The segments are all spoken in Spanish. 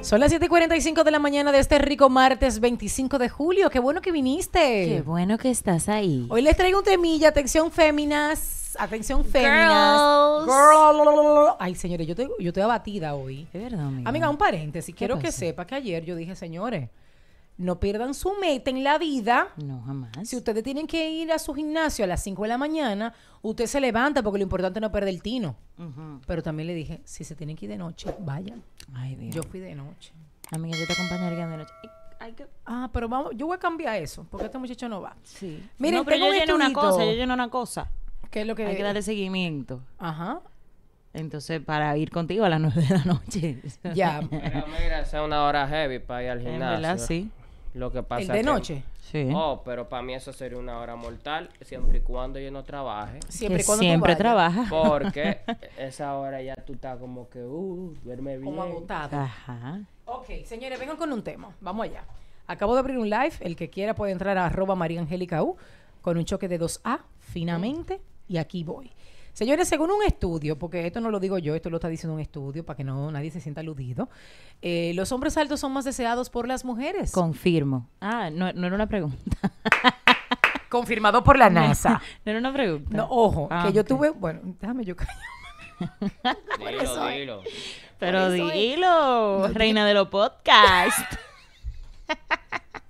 Son las 7:45 de la mañana de este rico martes 25 de julio. Qué bueno que viniste. Qué bueno que estás ahí. Hoy les traigo un temilla, atención féminas. Atención féminas. Ay, señores, yo estoy, yo estoy abatida hoy. Es verdad, amiga. Amiga, un paréntesis. Quiero que sepa que ayer yo dije, señores, no pierdan su meta en la vida. No, jamás. Si ustedes tienen que ir a su gimnasio a las 5 de la mañana, usted se levanta porque lo importante es no perder el tino. Pero también le dije, si se tienen que ir de noche, vayan. Ay, Dios. Yo fui de noche. Amiga, yo te acompañaría de noche. Ah, pero vamos, yo voy a cambiar eso, porque este muchacho no va. Sí. Miren, yo lleno una cosa, yo lleno una cosa. ¿Qué es lo que Hay que darle seguimiento. Ajá. Entonces, para ir contigo a las 9 de la noche. Ya. Pero mira, esa es una hora heavy para ir al gimnasio. En verdad, sí. Lo que pasa ¿El de noche? Sí. Oh, pero para mí eso sería una hora mortal, siempre y cuando yo no trabaje. Siempre y cuando Siempre trabaja. Porque esa hora ya tú estás como que, uh, duerme bien. Como agotado. Ajá. Ok, señores, vengan con un tema. Vamos allá. Acabo de abrir un live. El que quiera puede entrar a arroba U con un choque de 2A, finamente. Y aquí voy. Señores, según un estudio, porque esto no lo digo yo, esto lo está diciendo un estudio para que no nadie se sienta aludido, eh, los hombres altos son más deseados por las mujeres. Confirmo. Ah, no, era una pregunta. Confirmado por la NASA. No, era una pregunta. No, ojo, ah, que yo tuve, bueno, déjame yo Pero dilo, reina de los podcasts.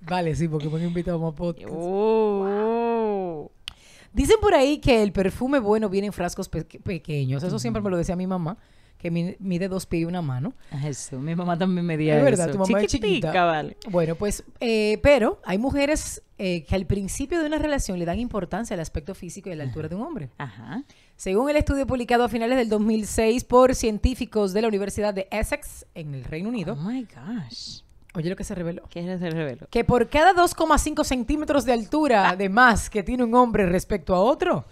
vale, sí, porque me han invitado a más podcasts. Uh. Dicen por ahí que el perfume bueno viene en frascos pequeños. Eso siempre me lo decía mi mamá, que mide dos pies y una mano. Ah, eso, mi mamá también medía eso. Es verdad, tu mamá es chiquita. Vale. Bueno, pues, eh, pero hay mujeres eh, que al principio de una relación le dan importancia al aspecto físico y a la altura de un hombre. Ajá. Según el estudio publicado a finales del 2006 por científicos de la Universidad de Essex en el Reino Unido. Oh my gosh yo lo que se reveló. ¿Qué Que por cada 2,5 centímetros de altura de más que tiene un hombre respecto a otro,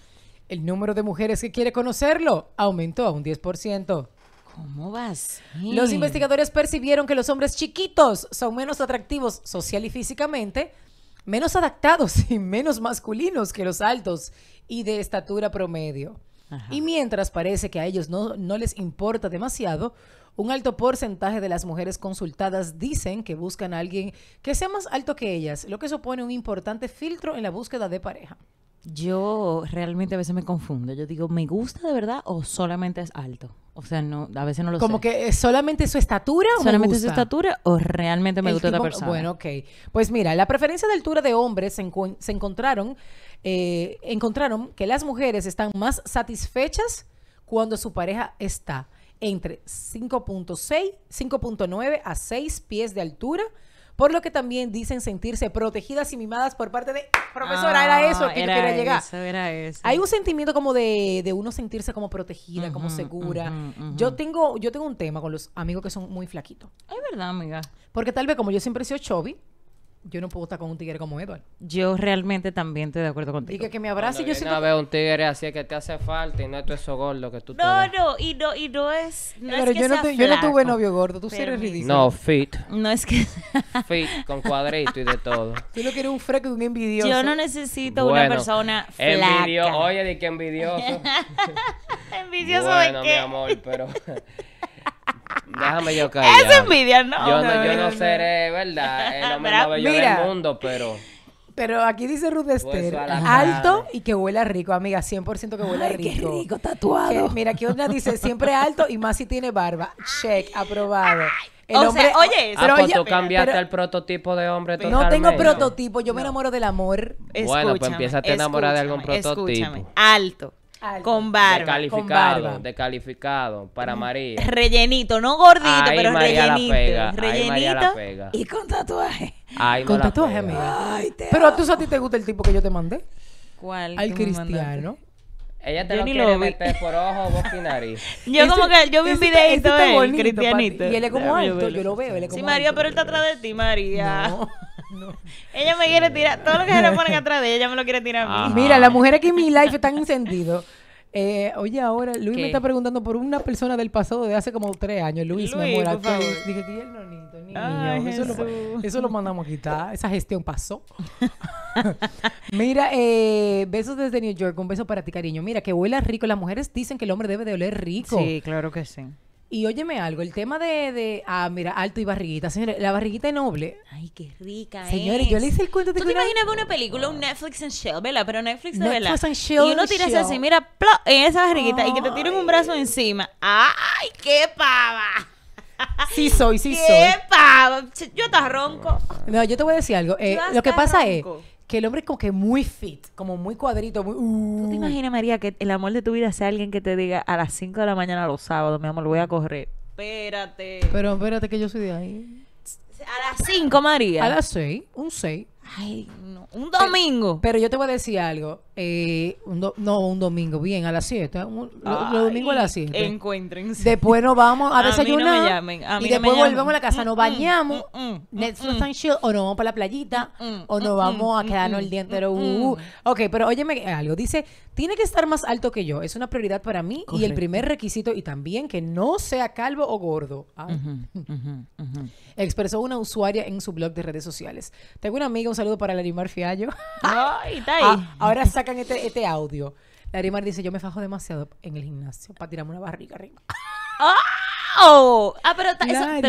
el número de mujeres que quiere conocerlo aumentó a un 10%. ¿Cómo vas? Los investigadores percibieron que los hombres chiquitos son menos atractivos social y físicamente, menos adaptados y menos masculinos que los altos y de estatura promedio. Y mientras parece que a ellos no, no les importa demasiado, un alto porcentaje de las mujeres consultadas dicen que buscan a alguien que sea más alto que ellas, lo que supone un importante filtro en la búsqueda de pareja. Yo realmente a veces me confundo. Yo digo, ¿me gusta de verdad o solamente es alto? O sea, no, a veces no lo sé. Como que solamente su estatura Solamente su estatura o realmente me gusta tipo, otra persona. Bueno, ok. Pues mira, la preferencia de altura de hombres se, encontraron, eh, encontraron que las mujeres están más satisfechas cuando su pareja está entre 5.6, 5.9 a 6 pies de altura, por lo que también dicen sentirse protegidas y mimadas por parte de profesora, era ah, eso que quería llegar. Hay un sentimiento como de, uno sentirse como protegida, como segura. Yo tengo, yo tengo un tema con los amigos que son muy flaquitos. Es verdad, amiga. Porque tal vez como yo siempre he sido chovi yo no puedo estar con un tigre como Edward. Yo realmente también estoy de acuerdo contigo. Y que me abrace yo siento... no veo un tigre así que te hace falta y no es tu eso gordo que tú te No, no, y no, y no es... No Pero es que yo, no yo no tuve novio gordo, tú eres ridículo. No, fit. No es que... Fit, con cuadrito y de todo. Tú no quieres un freco Y un envidioso. Yo no necesito una persona flaca. Envidioso Oye, de que envidioso. Envidioso bueno, mi amor, pero... Déjame yo caer. Es envidia, ¿no? Yo no, yo no seré verdad, es más del mundo, pero... Pero aquí dice Ruth Esther, alto y que huela rico, amiga, 100% que huela rico. Qué rico tatuado. mira, aquí otra dice, siempre alto y más si tiene barba. Check, aprobado. El O sea, oye, ah, pues tú cambiaste el prototipo de hombre no tengo prototipo, yo me enamoro del amor. Bueno, pues empieza a enamorar de algún prototipo. Escúchame, alto, con barba. Descalificado, descalificado para María. Rellenito, no gordito, pero rellenito. Rellenito y con tatuaje. con tatuaje, amiga. pero a ti te gusta el tipo que yo te mandé. ¿Cuál? Al cristiano. Ella te lo quiere meter por ojo, boca y nariz. yo como que yo vi un videito el cristianito. Y él es como alto, yo, lo veo, él como Sí, María, pero él está atrás de ti, María. No. Ella me quiere tirar, todo lo que se le ponen atrás de ella, me lo quiere tirar a mí. Mira, la mujer aquí en mi life están encendido Eh, oye, ahora Luis me está preguntando por una persona del pasado de hace como tres años. Luis, me Dije eso, lo, mandamos a quitar. Esa gestión pasó. Mira, eh, besos desde New York. Un beso para ti, cariño. Mira, que huela rico. Las mujeres dicen que el hombre debe de oler rico. Sí, claro que sí. Y óyeme algo, el tema de, de ah, mira, alto y barriguita, señores, la barriguita es noble. Ay, qué rica, Señores, yo le hice el cuento de ¿Tú te una... imaginas una película, un Netflix en Shell, ¿verdad? Pero Netflix de verdad. Netflix y uno tiras así, mira, en esa barriguita y que te tiren un brazo encima. ¡Ay, qué pava! Sí soy, sí soy. ¡Qué pava! Yo te ronco. No, yo te voy a decir algo. Eh, lo que pasa es que el hombre es como que muy fit, como muy cuadrito, muy... Uh. ¿Tú te imaginas, María, que el amor de tu vida sea alguien que te diga a las 5 de la mañana los sábados, mi amor, voy a correr? Espérate. Pero espérate que yo soy de ahí. A las 5, María. A las 6, un 6. Ay, no. Un domingo. Pero, yo te voy a decir algo. Eh, no, un domingo, bien, a las 7. Los lo domingos a las 7. Encuéntrense. Después nos vamos a, desayunar. y después volvemos a la casa, nos mm, mm, bañamos, mm, o nos vamos para la playita, o nos vamos a quedarnos el día entero. Uh. Ok, pero óyeme algo. Dice, tiene que estar más alto que yo. Es una prioridad para mí. Y el primer requisito, y también que no sea calvo o gordo. Ah. Expresó una usuaria en su blog de redes sociales. Tengo un amigo saludo para Larimar ah, Fiallo. Ah, ahora sacan este, este audio. Larimar dice, yo me fajo demasiado en el gimnasio para tirarme una barriga arriba. ¡Oh! Ah, pero,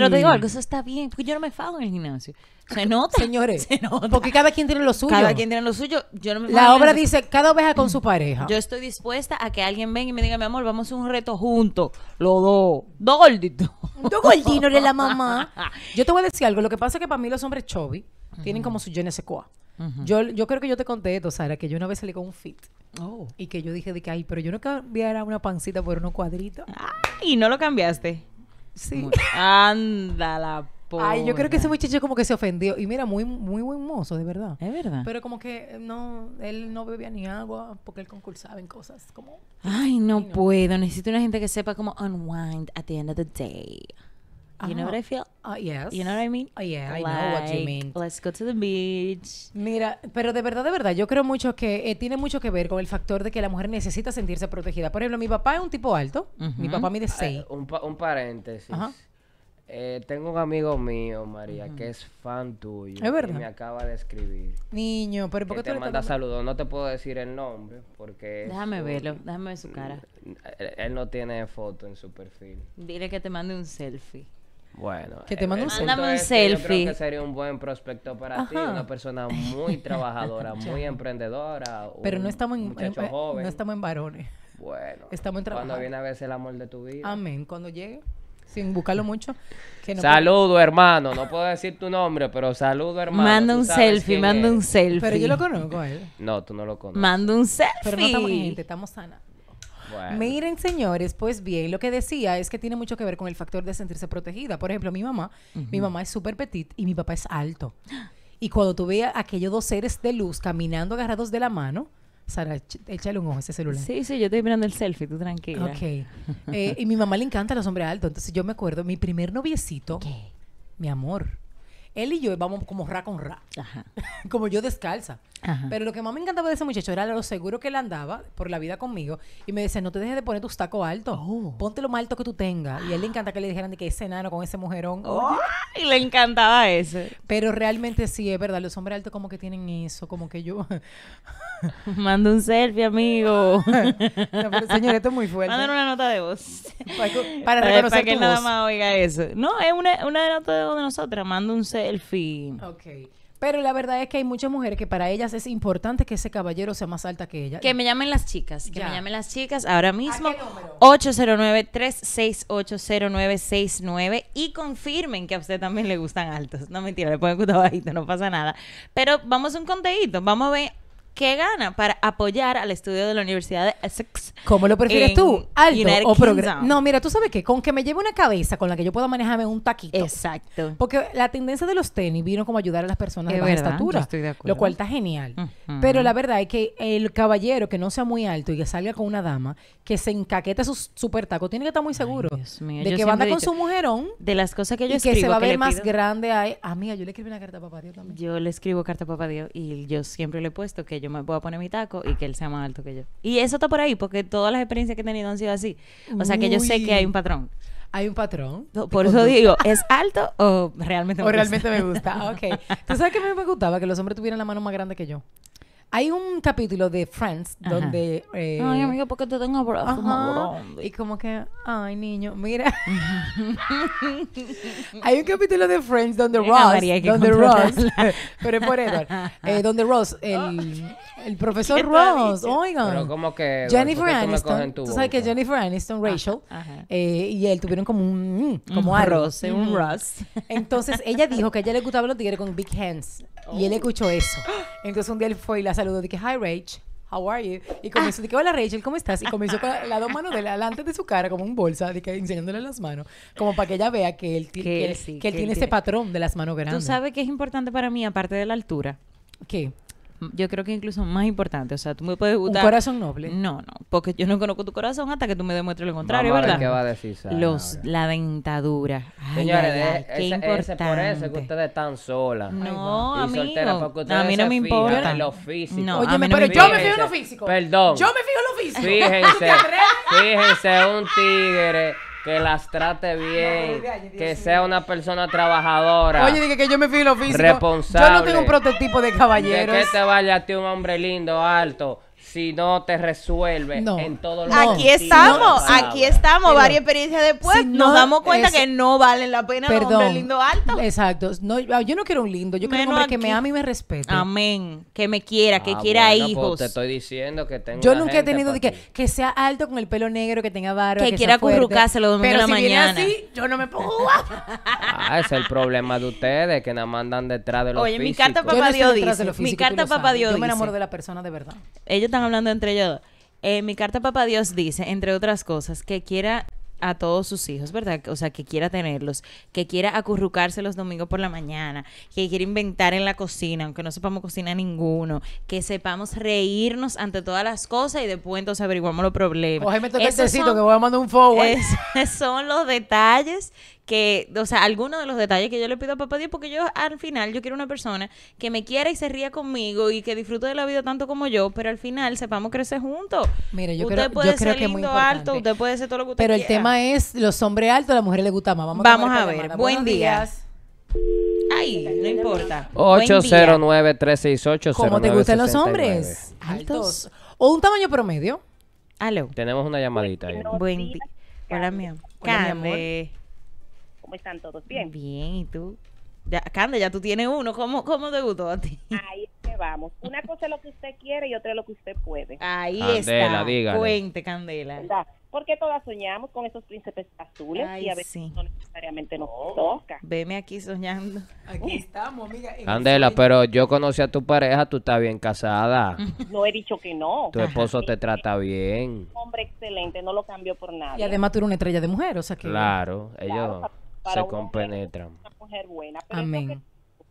te digo algo, eso está bien, porque yo no me fajo en el gimnasio. Se nota. Señores, se nota. porque cada quien tiene lo suyo. Cada quien tiene lo suyo. La obra dice, cada oveja con su pareja. Yo estoy dispuesta a que alguien venga y me diga, mi amor, vamos a un reto juntos, los dos. Dos gorditos. Dos gorditos de la mamá. Yo te voy a decir algo, lo que pasa es que para mí los hombres chovi tienen como su je ne yo, yo creo que yo te conté esto, Sara, que yo una vez salí con un fit. Oh. Y que yo dije de que, ay, pero yo no cambiara una pancita por unos cuadritos. y no lo cambiaste. Sí. Anda la Ay, yo creo que ese muchacho como que se ofendió. Y mira, muy, muy buen mozo, de verdad. Es verdad. Pero como que eh, no, él no bebía ni agua porque él concursaba en cosas como. ay, no. puedo. Necesito una gente que sepa como unwind at the end of the day. You know ah. what I feel? Uh, yes. You know what I mean? Oh, yeah, I know what you mean. Let's go to the beach. Mira, pero de verdad, de verdad, yo creo mucho que eh, tiene mucho que ver con el factor de que la mujer necesita sentirse protegida. Por ejemplo, mi papá es un tipo alto. Mi papá mide 6. Ah, un, paréntesis. Eh, tengo un amigo mío, María, que es fan tuyo. Es verdad. Y me acaba de escribir. Niño, pero ¿por qué que te, manda saludos? No te puedo decir el nombre porque. Déjame verlo, déjame ver su cara. Eh, él, no tiene foto en su perfil. Dile que te mande un selfie. Bueno. Que te un, eh, selfie. Yo sería un buen prospecto para ti, una persona muy trabajadora, muy emprendedora. Pero no estamos en, jóvenes eh, no estamos en varones. Bueno. Estamos en trabajo. Cuando viene a veces el amor de tu vida. Amén. Cuando llegue sin buscarlo mucho. saludo, hermano. No puedo decir tu nombre, pero saludo, hermano. Manda un selfie, manda un selfie. Pero yo lo conozco a él. No, tú no lo conoces. Manda un selfie. Pero no estamos gente, estamos sana. Miren, señores, pues bien, lo que decía es que tiene mucho que ver con el factor de sentirse protegida. Por ejemplo, mi mamá, mi mamá es súper petit y mi papá es alto. Y cuando tú veas aquellos dos seres de luz caminando agarrados de la mano, Sara, échale un ojo a ese celular. Sí, sí, yo estoy mirando el selfie, tú tranquila. Ok. Eh, y mi mamá le encanta La los hombres altos. Entonces yo me acuerdo, mi primer noviecito, ¿Qué? mi amor, él y yo vamos como ra con ra. como yo descalza. Pero lo que más me encantaba de ese muchacho era lo seguro que él andaba por la vida conmigo. Y me decía, no te dejes de poner tus tacos altos. Oh. Ponte lo más alto que tú tengas. Y a él le encanta que le dijeran de que es enano con ese mujerón. y le encantaba ese. Pero realmente sí, es verdad. Los hombres altos como que tienen eso. Como que yo... mando un selfie, amigo. no, señor, esto es muy fuerte. Manda una nota de voz. para, para, que nada más oiga eso. No, es una, una nota de voz de nosotras. Manda un selfie fin. Ok. Pero la verdad es que hay muchas mujeres que para ellas es importante que ese caballero sea más alta que ella. Que me llamen las chicas, que me llamen las chicas ahora mismo. 809-3680969 y confirmen que a usted también le gustan altos. No mentira, le pueden gustar bajito, no pasa nada. Pero vamos a un conteíto, vamos a ver ¿Qué gana para apoyar al estudio de la Universidad de Essex? ¿Cómo lo prefieres tú? ¿Alto o programa? No, mira, tú sabes que con que me lleve una cabeza con la que yo pueda manejarme un taquito. Exacto. Porque la tendencia de los tenis vino como ayudar a las personas de baja estatura. Lo cual está genial. Pero la verdad es que el caballero que no sea muy alto y que salga con una dama que se encaqueta su super taco, tiene que estar muy seguro de que va con su mujerón. De las cosas que yo escribo. que se va a ver más grande a... Ah, mira, yo le escribí una carta a papá Dios también. Yo le escribo carta a papá Dios y yo siempre le he puesto que yo me puedo poner mi taco y que él sea más alto que yo. Y eso está por ahí, porque todas las experiencias que he tenido han sido así. O sea que yo sé que hay un patrón. Hay un patrón. Por eso digo, ¿es alto o realmente me gusta? O realmente me gusta. Ok. ¿Tú sabes que a mí me gustaba que los hombres tuvieran la mano más grande que yo? Hay un capítulo de Friends donde. Eh, amigo ¿por qué te tengo abrazo, Y como que, ay, niño, mira. hay un capítulo de Friends donde Ross. donde Ross. pero es por Edward. Eh, donde Ross, el, ah. el profesor Ross, oigan. Pero como que. Jennifer Aniston. Tú, sabes que Jennifer Aniston, Rachel, eh, y él tuvieron como un. Mm, como un Ross, un Ross. Entonces ella dijo que a ella le gustaban los tigres con big hands. Y él oh. escuchó eso. Entonces un día él fue y las de dije, hi Rach, how are you? Y comenzó, ah. dije, hola Rachel, ¿cómo estás? Y ah. comenzó con las dos manos delante de su cara, como un bolsa, enseñándole las manos, como para que ella vea que él, tiene ese patrón de las manos grandes. ¿Tú sabes qué es importante para mí, aparte de la altura? ¿Qué? yo creo que incluso más importante. O sea, tú me puedes gustar. Un corazón noble. No, no, porque yo no conozco tu corazón hasta que tú me demuestres lo contrario, ¿verdad? ¿Qué va a decir Los, la dentadura. Señores, eh, qué importante. Ese por eso que ustedes están solas. No, a mí a mí no me importa. lo físico. No, Oye, pero yo me fijo en lo físico. Perdón. Yo me fijo en lo físico. Fíjense, fíjense, un tigre que las trate bien, que sea una persona trabajadora. Oye, dije que yo me fui lo físico. Responsable. Yo no tengo un prototipo de caballero. que te vaya a ti un hombre lindo, alto si no te resuelve en todo los Aquí estamos, aquí estamos, varias experiencias después. nos damos cuenta que no valen la pena un lindo alto. Exacto. Ah, yo no quiero un lindo, yo quiero un hombre que me ame y me respete. Amén. Que me quiera, que ah, quiera ir. Pues hijos. te estoy diciendo que Yo nunca he tenido que, que sea alto con el pelo negro, que tenga barba. Que, que quiera currucarse los domingos de la si mañana. Viene así, yo no me pongo guapa. ah, es el problema de ustedes, que nada más andan detrás de los Oye, mi carta papá Dios Mi carta papá Dios dice. Yo me enamoro de la persona de verdad hablando entre ellos eh, mi carta a papá Dios dice, entre otras cosas, que quiera a todos sus hijos, ¿verdad? O sea, que quiera tenerlos, que quiera acurrucarse los domingos por la mañana, que quiera inventar en la cocina, aunque no sepamos cocinar ninguno, que sepamos reírnos ante todas las cosas y de entonces averiguamos los problemas. Oye, este que voy a mandar un forward. Es, son los detalles que, o sea, algunos de los detalles que yo le pido a papá Dios, porque yo al final yo quiero una persona que me quiera y se ría conmigo y que disfrute de la vida tanto como yo, pero al final sepamos crecer juntos. Mira, yo creo, puede ser que lindo, es muy alto, usted puede ser todo lo que usted Pero el tema es los hombres altos, a la mujer les gusta más. Vamos, a, ver. Buen día. Días. Ay, no importa. 809-368-0969. cómo te gustan los hombres? Altos. O un tamaño promedio. Tenemos una llamadita Buen día. Hola, mi amor. Hola, mi amor. ¿Cómo están todos? Bien. Bien, ¿y tú? Ya, ya tú tienes uno. ¿Cómo, cómo te gustó a ti? Ahí es que vamos. Una cosa es lo que usted quiere y otra es lo que usted puede. Ahí Candela, está. Cuente, Candela. Porque todas soñamos con esos príncipes azules y a veces no necesariamente nos toca. Veme aquí soñando. Aquí estamos, amiga. Candela, pero yo conocí a tu pareja, tú estás bien casada. No he dicho que no. Tu esposo te trata bien. hombre excelente, no lo cambio por nada. Y además tú eres una estrella de mujer, o sea que... Claro, ellos se compenetran. una mujer buena. Amén.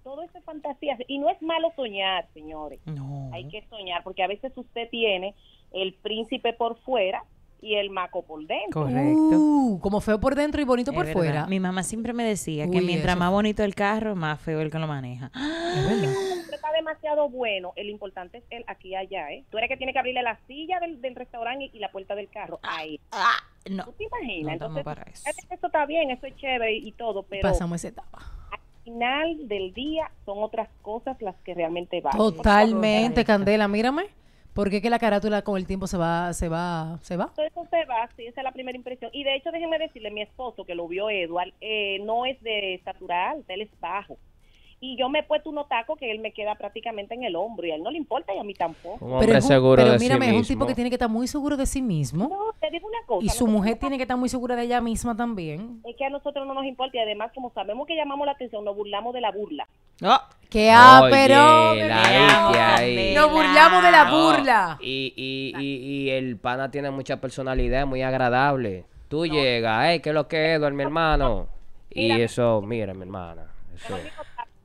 todo eso es fantasía. Y no es malo soñar, señores. No. Hay que soñar, porque a veces usted tiene el príncipe por fuera y el maco por dentro. Correcto. Uh, como feo por dentro y bonito por fuera. Mi mamá siempre me decía que mientras más bonito el carro, más feo el que lo maneja. Es Está demasiado bueno. El importante es el aquí allá, ¿eh? Tú eres que tiene que abrirle la silla del, restaurante y, la puerta del carro. Ahí. ah. ah. No. ¿Tú No Entonces, para eso. está bien, eso es chévere y, todo, pero. Pasamos esa etapa final del día son otras cosas las que realmente valen. Totalmente, Candela, mírame. Porque qué que la carátula con el tiempo se va, se va, se va. Eso se va, sí, esa es la primera impresión. Y de hecho, déjenme decirle, mi esposo, que lo vio Eduard, eh, no es de estatura él es bajo. Y yo me he puesto un tacos que él me queda prácticamente en el hombro y a él no le importa y a mí tampoco. pero pero mírame, es un tipo que tiene que estar muy seguro de sí mismo. No, y su mujer tiene que estar muy segura de ella misma también. Es que a nosotros no nos importa y además como sabemos que llamamos la atención, nos burlamos de la burla. no ah. Que ah, pero nos burlamos de la burla. Y, y, el pana tiene mucha personalidad, muy agradable. Tú llegas, ¿qué lo que es, mi hermano? Y eso, mira, mi hermana. Eso.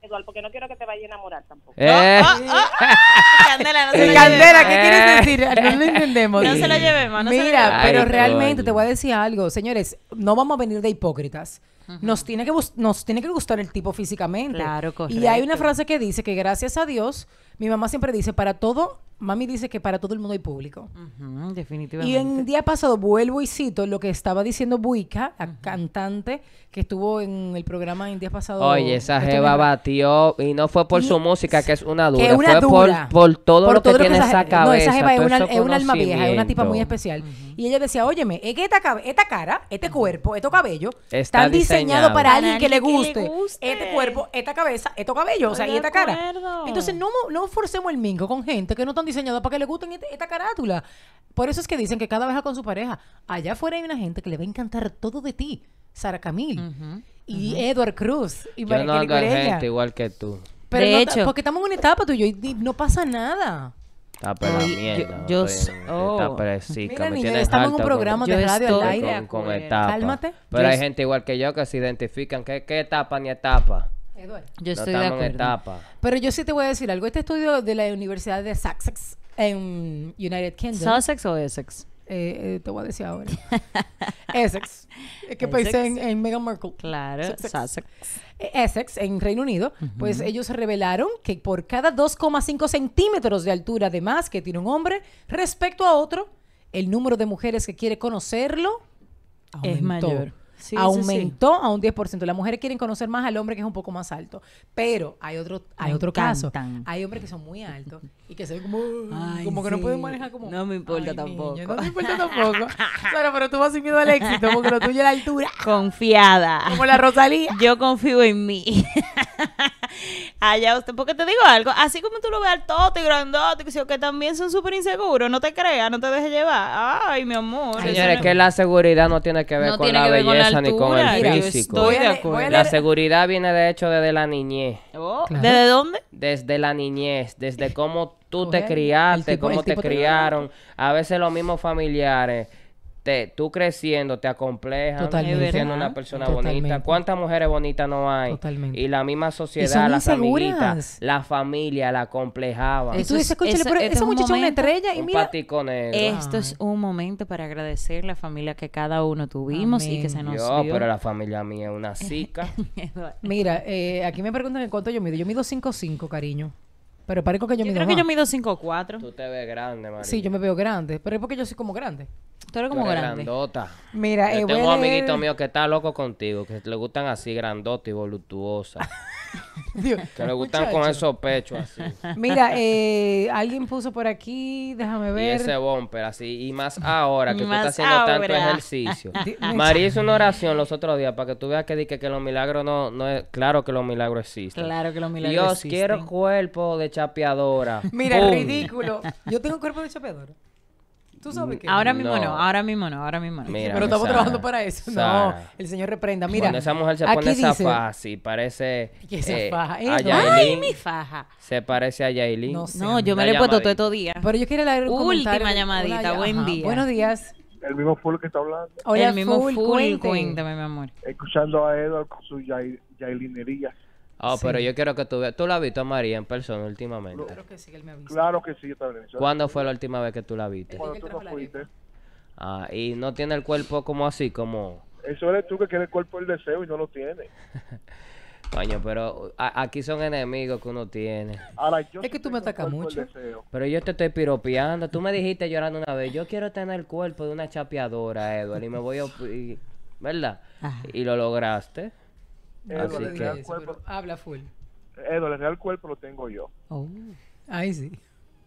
Igual, porque no quiero que te vaya a enamorar tampoco. Eh. Oh, oh, oh, Candela, no se lo Candela, ¿qué quieres eh. decir? Ah, no lo entendemos. No se lo llevemos. No Mira, pero realmente te voy a decir algo. Señores, no vamos a venir de hipócritas. Nos tiene, que, nos tiene que gustar el tipo físicamente. Claro, correcto. Y hay una frase que dice que gracias a Dios, mi mamá siempre dice, para todo Mami dice que para todo el mundo hay público. definitivamente. Y el día pasado vuelvo y cito lo que estaba diciendo Buica, la cantante que estuvo en el programa en día pasado. Oye, esa este jeva batió y no fue por su música, que es una dura, fue Por, todo lo que, tiene esa, cabeza. No, esa jeva es, una, alma vieja, es una tipa muy especial. Y ella decía, óyeme, es que esta, esta cara, este cuerpo, estos cabellos están diseñados para, alguien, que le, guste. este cuerpo, esta cabeza, estos cabellos, o sea, y esta cara. Entonces no, no forcemos el mingo con gente que no están Diseñado para que le gusten este, esta carátula. Por eso es que dicen que cada vez con su pareja, allá afuera hay una gente que le va a encantar todo de ti. Sara Camil y Edward Cruz y Yo no gente igual que tú. de porque estamos en una etapa tú y no pasa nada. Está ah, para mierda. Yo, yo Está oh. estamos en un programa de radio al aire. Cálmate. Pero hay gente igual que yo que se identifican que qué etapa ni etapa. Yo estoy de acuerdo. Pero yo sí te voy a decir algo. Este estudio de la Universidad de Sussex en United Kingdom. ¿Sussex o Essex? Eh, eh te voy a decir ahora. Essex. Es que pensé en, Meghan Markle. Claro, Sussex. Eh, Essex, en Reino Unido, pues ellos revelaron que por cada 2,5 centímetros de altura de más que tiene un hombre respecto a otro, el número de mujeres que quiere conocerlo es mayor aumentó a un 10%. Las mujeres quieren conocer más al hombre que es un poco más alto. Pero hay otro, hay otro caso. Hay hombres que son muy altos y que se como, como que no pueden manejar como. No me importa tampoco. no me importa tampoco. claro pero tú vas sin miedo al éxito, porque lo tuyo es la altura. Confiada. Como la Rosalía. Yo confío en mí. allá usted, porque te digo algo, así como tú lo ves al tote, grandote, que también son súper inseguros, no te creas, no te dejes llevar. Ay, mi amor. Señores, que la seguridad no tiene que ver con la belleza ni con el físico. La seguridad viene de hecho desde la niñez. Oh, ¿Desde dónde? Desde la niñez, desde cómo tú te criaste, cómo te criaron, a veces los mismos familiares te, tú creciendo te acomplejas siendo una persona bonita. ¿Cuántas mujeres bonitas no hay? Y la misma sociedad, las amiguitas, la familia la complejaba. Eso, es, eso, es una estrella y mira. Esto es un momento para agradecer la familia que cada uno tuvimos y que se nos yo, pero la familia mía es una zica. mira, eh, aquí me preguntan en cuánto yo mido. Yo mido 5'5", cariño. Pero parezco que yo, yo mido creo que yo mido 5'4". Tú te ves grande, María. Sí, yo me veo grande, pero es porque yo soy como grande. Tú eres como grande. Grandota. Mira, eh, tengo un amiguito mío que está loco contigo, que le gustan así grandota y voluptuosa. que le gustan con esos pechos así. Mira, eh, alguien puso por aquí, déjame ver. Y ese bumper así. Y más ahora que tú estás haciendo tanto ejercicio. María hizo una oración los otros días para que tú veas que, dije que, los milagros no, no es. Claro que los milagros existen. Claro que los milagros Dios, quiero cuerpo de chapeadora. Mira, es ridículo. Yo tengo cuerpo de chapeadora. Tú sabes que. Ahora mismo no, ahora mismo no, ahora mismo no. pero estamos trabajando para eso. no, el señor reprenda. Mira. Cuando esa mujer se pone esa faja, sí parece. ¿Qué esa eh, faja? Eh, ¡Ay, mi faja! Se parece a Yailin. No, yo me la he puesto todo día. días. Pero yo quiero la un Última llamadita, buen día. Buenos días. El mismo full que está hablando. el mismo full, full cuéntame. mi amor. Escuchando a Edward con su yailinería. Oh, pero yo quiero que tú veas. ¿Tú la has visto a María en persona últimamente? Claro que sí, él me ha visto. Claro que sí, yo también. ¿Cuándo fue la última vez que tú la viste? Cuando tú Ah, y no tiene el cuerpo como así, como. Eso eres tú que quieres el cuerpo del deseo y no lo tiene. Coño, pero aquí son enemigos que uno tiene. es que tú me atacas mucho. Pero yo te estoy piropeando. Tú me dijiste llorando una vez, yo quiero tener el cuerpo de una chapeadora, Edward, y me voy a... ¿Verdad? Y lo lograste que habla full. El, real cuerpo lo tengo yo. Oh, ahí sí.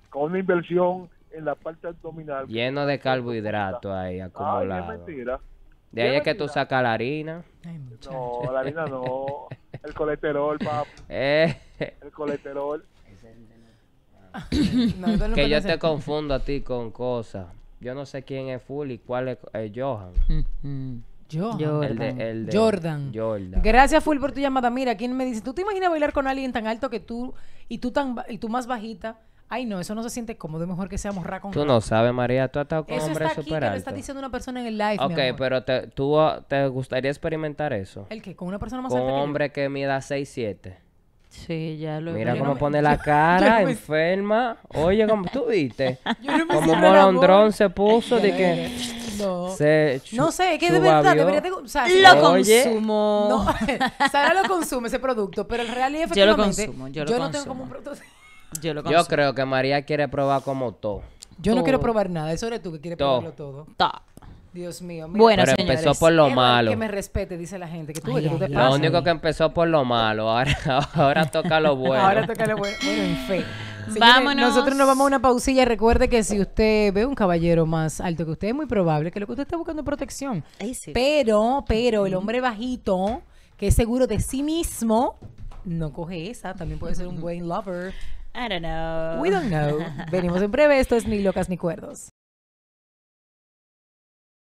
Con una inversión en la parte abdominal. Lleno de carbohidrato ahí acumulado. mentira. De ahí es que tú sacas la harina. no, la harina no. El colesterol, papá eh. El colesterol. que yo te confundo a ti con cosas. Yo no sé quién es Full y cuál es Johan. Mm, mm. Jordan. El Jordan. Gracias, Full, por tu llamada. Mira, ¿quién me dice? ¿Tú te imaginas bailar con alguien tan alto que tú y tú, tan, y tú más bajita? Ay, no, eso no se siente cómodo. Mejor que seamos morra con Tú no sabes, María. Tú has estado con eso está aquí, super está diciendo una persona en el live. Ok, pero tú te gustaría experimentar eso. ¿El qué? ¿Con una persona más Con un hombre que, me da 6, Sí, ya lo Mira cómo pone la cara, enferma. Oye, como tú viste. como un se puso de que. No, no sé, es que de verdad debería de, o sea, Lo consumo. Sara lo consume ese producto, pero en realidad efectivamente... Yo lo consumo, yo lo consumo. Yo, creo que María quiere probar como todo. Yo no quiero probar nada, eso eres tú que quieres probarlo todo. Dios mío. Bueno, Pero señores, empezó por lo malo. Que me respete, dice la gente. Que tú, que tú te Lo único que empezó por lo malo. Ahora, ahora toca lo bueno. ahora toca lo bueno. Bueno, en fe. Vámonos. Nosotros nos vamos a una pausilla. Recuerde que si usted ve un caballero más alto que usted, es muy probable que lo que usted está buscando es protección. Pero, pero el hombre bajito, que es seguro de sí mismo, no coge esa. También puede ser un buen lover. I don't know. We don't know. Venimos en breve. Esto es Ni Locas ni Cuerdos.